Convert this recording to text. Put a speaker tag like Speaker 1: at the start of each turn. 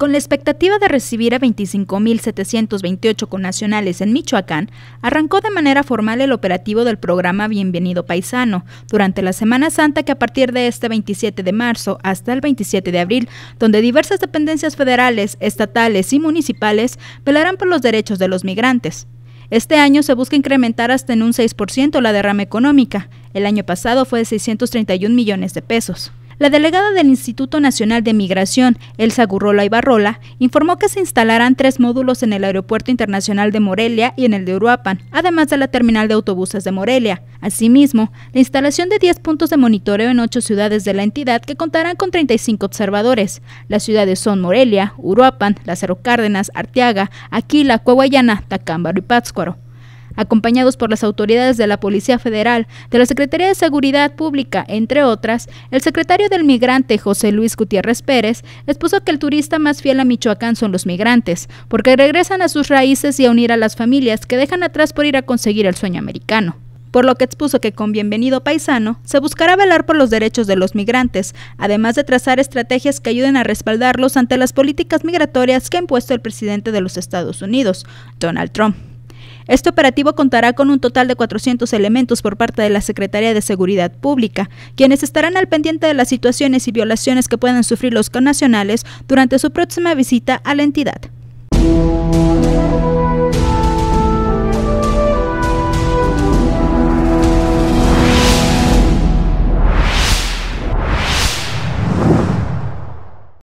Speaker 1: Con la expectativa de recibir a 25.728 connacionales en Michoacán, arrancó de manera formal el operativo del programa Bienvenido Paisano durante la Semana Santa que a partir de este 27 de marzo hasta el 27 de abril, donde diversas dependencias federales, estatales y municipales velarán por los derechos de los migrantes. Este año se busca incrementar hasta en un 6% la derrama económica. El año pasado fue de 631 millones de pesos. La delegada del Instituto Nacional de Migración, Elsa Gurrola Ibarrola, informó que se instalarán tres módulos en el Aeropuerto Internacional de Morelia y en el de Uruapan, además de la terminal de autobuses de Morelia. Asimismo, la instalación de 10 puntos de monitoreo en ocho ciudades de la entidad que contarán con 35 observadores. Las ciudades son Morelia, Uruapan, Lázaro Cárdenas, Arteaga, Aquila, Coahuayana, Tacámbaro y Pátzcuaro. Acompañados por las autoridades de la Policía Federal, de la Secretaría de Seguridad Pública, entre otras, el secretario del migrante José Luis Gutiérrez Pérez expuso que el turista más fiel a Michoacán son los migrantes, porque regresan a sus raíces y a unir a las familias que dejan atrás por ir a conseguir el sueño americano por lo que expuso que con Bienvenido Paisano se buscará velar por los derechos de los migrantes, además de trazar estrategias que ayuden a respaldarlos ante las políticas migratorias que ha impuesto el presidente de los Estados Unidos, Donald Trump. Este operativo contará con un total de 400 elementos por parte de la Secretaría de Seguridad Pública, quienes estarán al pendiente de las situaciones y violaciones que puedan sufrir los connacionales durante su próxima visita a la entidad.